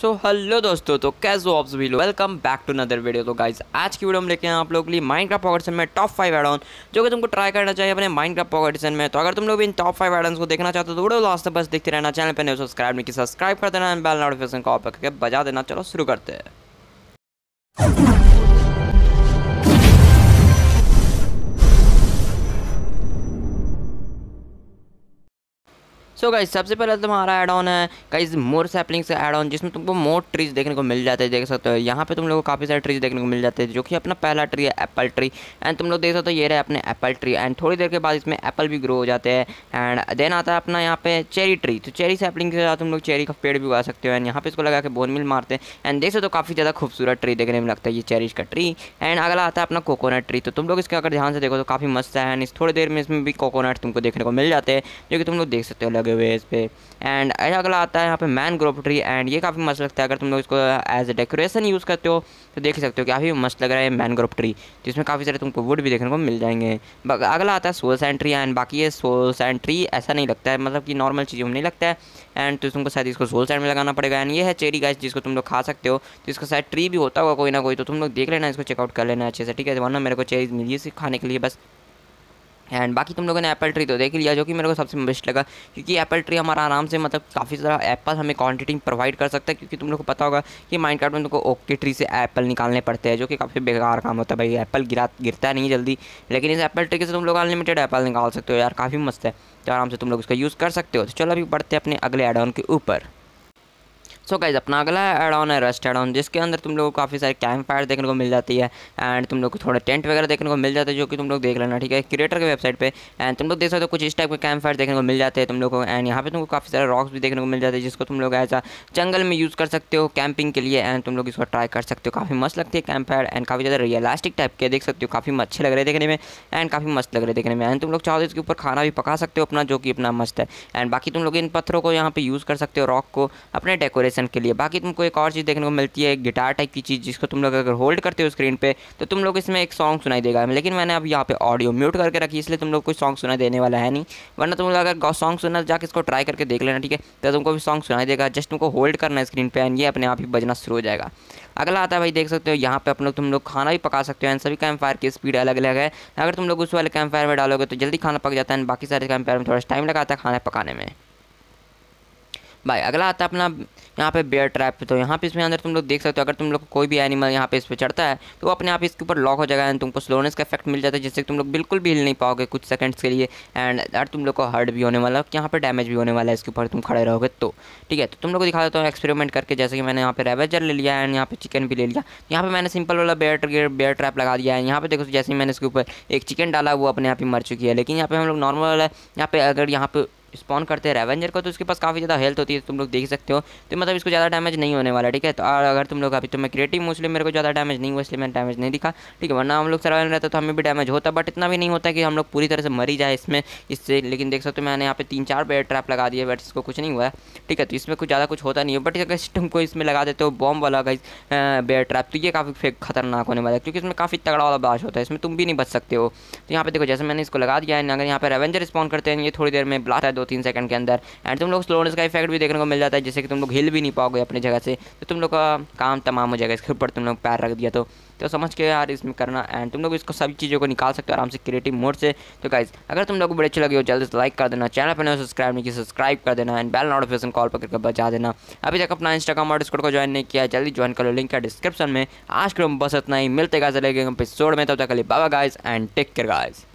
सो so, hello दोस्तों तो कैसे हो आप सभी लोग welcome back to another video तो गाइज आज की वीडियो हम लेके हैं आप लोग के लिए माइनक्राफ्ट पॉकेटन में टॉप फाइव एडॉन जो कि तुमको ट्राई करना चाहिए अपने माइनक्राफ्ट पॉकेटन में तो अगर तुम लोग इन टॉप फाइव एडॉन्स को देखना चाहते हो तो वीडियो लास्ट तक बस देखते रहना चैनल पर नहीं सब्सक्राइब नहीं की सब्सक्राइब कर देना बेल नोटिफिकेशन को ऑफ करके बजा देना चलो शुरू करते हैं सो गाइज सबसे पहले तो तुम्हारा एड ऑन है guys more saplings add on जिसमें तुमको मोर ट्रीज देखने को मिल जाते हैं देख सकते हो यहाँ पे तुम लोग को काफ़ी सारे ट्रीज देखने को मिल जाते हैं जो कि अपना पहला ट्री है एप्पल ट्री एंड तुम लोग देख सकते हो ये रहे अपने एप्पल ट्री एंड थोड़ी देर के बाद इसमें एप्पल भी ग्रो हो जाते हैं एंड देन आता है अपना यहाँ पे चेरी ट्री तो चेरी सैपलिंग के साथ तुम लोग चेरी का पेड़ भी उगा सकते हो एंड यहाँ पे इसको लगा के बोन मिल मारते हैं एंड देख सकते हो काफ़ी ज़्यादा खूबसूरत ट्री देखने में लगता है ये चेरी का ट्री एंड अगला आता है अपना कोकोनट ट्री तो तुम लोग इसके अगर ध्यान से देखो तो काफ़ी मस्त है एंड इस थोड़ी देर में इसमें भी कोकोनट तुमको देखने को मिल जाते हैं जो कि तुम लोग देख सकते हो लगे वेज पे एंड अगला आता है यहाँ पे मैन ग्रोप ट्री एंड ये काफ़ी मस्त लगता है अगर तुम लोग इसको एज ए डेकोरेशन यूज़ करते हो तो देख सकते हो काफ़ी मस्त लग रहा है मैन ग्रोप ट्री जिसमें काफ़ी सारे तुमको वुड भी देखने को मिल जाएंगे अगला आता है सोल्स सैंड ट्री एंड बाकी ये सोल्स सैंड ट्री ऐसा नहीं लगता है मतलब कि नॉर्मल चीज़ों में नहीं लगता है एंड तो तुमको शायद इसको सोल्स एंड में लगाना पड़ेगा एंड ये है चेरी गाइस जिसको तुम लोग खा सकते हो तो इसका शायद ट्री भी होता होगा कोई ना कोई तो तुम लोग देख लेना इसको चेकआउट कर लेना अच्छे से ठीक है वरना मेरे को चेरीज मिली खाने के लिए बस एंड बाकी तुम लोगों ने एप्पल ट्री तो देख लिया जो कि मेरे को सबसे बेस्ट लगा क्योंकि एप्पल ट्री हमारा आराम से मतलब काफ़ी सारा एप्पल हमें क्वांटिटी प्रोवाइड कर सकता है क्योंकि तुम लोग को पता होगा कि माइंड कार्ड में तुमको ओके ट्री से एप्पल निकालने पड़ते हैं जो कि काफ़ी बेकार काम होता है भाई एप्पल गिरा गिरता नहीं जल्दी लेकिन इस एप्पल ट्री से तुम लोग अनलिमिटेड एप्पल निकाल सकते हो यार काफ़ी मस्त है तो आराम से तुम लोग इसका यूज़ कर सकते हो तो चलो अभी बढ़ते हैं अपने अगले एड ऑन के ऊपर सो गाइज अपना अगला एड ऑन है रेस्ट एड ऑन जिसके अंदर तुम लोग को काफ़ी सारे कैंप फायर देखने को मिल जाती है एंड तुम लोग को थोड़ा टेंट वगैरह देखने को मिल जाता है जो कि तुम लोग देख लेना ठीक है क्रिएटर के वेबसाइट पे एंड तुम लोग देख सकते हो कुछ इस टाइप के कैंप फायर देखने को मिल जाते हैं तुम लोग को एंड यहाँ पे तुमको काफ़ी सारे रॉक्स भी देखने को मिल जाते हैं जिसको तुम लोग ऐसा जंगल में यूज़ कर सकते हो कैंपिंग के लिए एंड तुम लोग इसको ट्राई कर सकते हो काफ़ी मस्त लगती है कैंप फायर एंड काफ़ी ज़्यादा रियलास्टिक टाइप के देख सकते हो काफ़ी अच्छे लग रहे देखने में एंड काफ़ी मस्त लग रहे देखने में एंड तुम लोग चाहो तो इसके ऊपर खाना भी पका सकते हो अपना जो कि अपना मस्त है एंड बाकी तुम लोग इन पत्थरों को यहाँ पे यूज़ कर सकते हो रॉक को अपने डेकोरेशन वाइब्रेशन के लिए बाकी तुमको एक और चीज़ देखने को मिलती है गिटार टाइप की चीज़ जिसको तुम लोग अगर होल्ड करते हो स्क्रीन पे तो तुम लोग इसमें एक सॉन्ग सुनाई देगा लेकिन मैंने अब यहाँ पे ऑडियो म्यूट करके रखी इसलिए तुम लोग कोई सॉन्ग सुनाई देने वाला है नहीं वरना तुम लोग अगर सॉन्ग सुना जाकर इसको ट्राई करके देख लेना ठीक है तो तुमको भी सॉन्ग सुनाई देगा जस्ट तुमको होल्ड करना है स्क्रीन पर एंड ये अपने आप ही बजना शुरू हो जाएगा अगला आता है भाई देख सकते हो यहाँ पे अपन लोग तुम लोग खाना भी पका सकते हो एंड सभी कैंप फायर की स्पीड अलग अलग है अगर तुम लोग उस वाले कैंप फायर में डालोगे तो जल्दी खाना पक जाता है बाकी सारे कैंप फायर में थोड़ा टाइम लगाता है खाना पकाने में भाई अगला आता है अपना यहाँ पे बेयर ट्रैप तो यहाँ पे इसमें अंदर तुम लोग देख सकते हो अगर तुम लोग को कोई भी एनिमल यहाँ पे इस पर चढ़ता है तो वो अपने आप इसके ऊपर लॉक हो जाएगा एंड तुमको स्लोनेस का इफेक्ट मिल जाता है जिससे तुम लोग बिल्कुल भी हिल नहीं पाओगे कुछ सेकंड्स के लिए एंड अगर तुम लोग को हर्ट भी होने वाला यहाँ पर डैमेज भी होने वाला है इसके ऊपर तुम खड़े रहोगे तो ठीक है तो तुम लोग को दिखा देता हूँ एक्सपेरिमेंट करके जैसे कि मैंने यहाँ पे रेवेजर ले लिया एंड यहाँ पे चिकन भी ले लिया यहाँ पर मैंने सिंपल वाला बेयर बेयर ट्रैप लगा दिया है यहाँ पे देखो जैसे ही मैंने इसके ऊपर एक चिकन डाला वो अपने आप ही मर चुकी है लेकिन यहाँ पर हम लोग नॉर्मल वाला यहाँ पे अगर यहाँ पर स्पॉन करते हैं रेवेंजर को तो उसके पास काफ़ी ज़्यादा हेल्थ होती है तो तुम लोग देख सकते हो तो मतलब इसको ज़्यादा डैमेज नहीं होने वाला ठीक है तो अगर तुम लोग अभी तो मैं क्रिएटिव मोस्टली मेरे को ज़्यादा डैमेज नहीं हुआ इसलिए मैंने डैमेज नहीं दिखा ठीक है वरना हम लोग सर्वाइवल रहता तो हमें भी डैमेज होता बट इतना भी नहीं होता कि हम लोग पूरी तरह से मरी जाए इसमें इससे लेकिन देख सकते हो मैंने यहाँ पे तीन चार बेड ट्रैप लगा दिए बट इसको कुछ नहीं हुआ ठीक है तो इसमें कुछ ज़्यादा कुछ होता नहीं है बट अगर तुमको इसमें लगा देते हो बॉम्ब वाला गाइज बेड ट्रैप तो ये काफ़ी खतरनाक होने वाला है क्योंकि इसमें काफ़ी तगड़ा वाला बाश होता है इसमें तुम भी नहीं बच सकते हो तो यहाँ पे देखो जैसे मैंने इसको लगा दिया है अगर यहाँ पर रेवेंजर स्पॉन करते हैं ये थोड़ी देर में ब्लास्ट है दो तीन सेकंड के अंदर एंड तुम लोग स्लोनेस का इफेक्ट भी देखने को मिल जाता है जैसे कि तुम लोग हिल भी नहीं पाओगे अपनी जगह से तो तुम लोग का काम तमाम हो जाएगा इसके ऊपर तुम लोग पैर रख दिया तो तो समझ के यार इसमें करना एंड तुम लोग इसको सभी चीज़ों को निकाल सकते हो आराम से क्रिएटिव मोड से तो गाइज अगर तुम लोग को बड़ी अच्छी लगी हो जल्दी से लाइक कर देना चैनल पर सब्सक्राइब नहीं किया सब्सक्राइब कर देना एंड बेल नोटिफिकेशन कॉल पर करके बचा देना अभी तक अपना इंस्टाग्राम और डिस्कोड को ज्वाइन नहीं किया जल्दी ज्वाइन कर लो लिंक है डिस्क्रिप्शन में आज के बस इतना ही मिलते गाइज अलग एपिसोड में तब तक Ali Baba guys and take care guys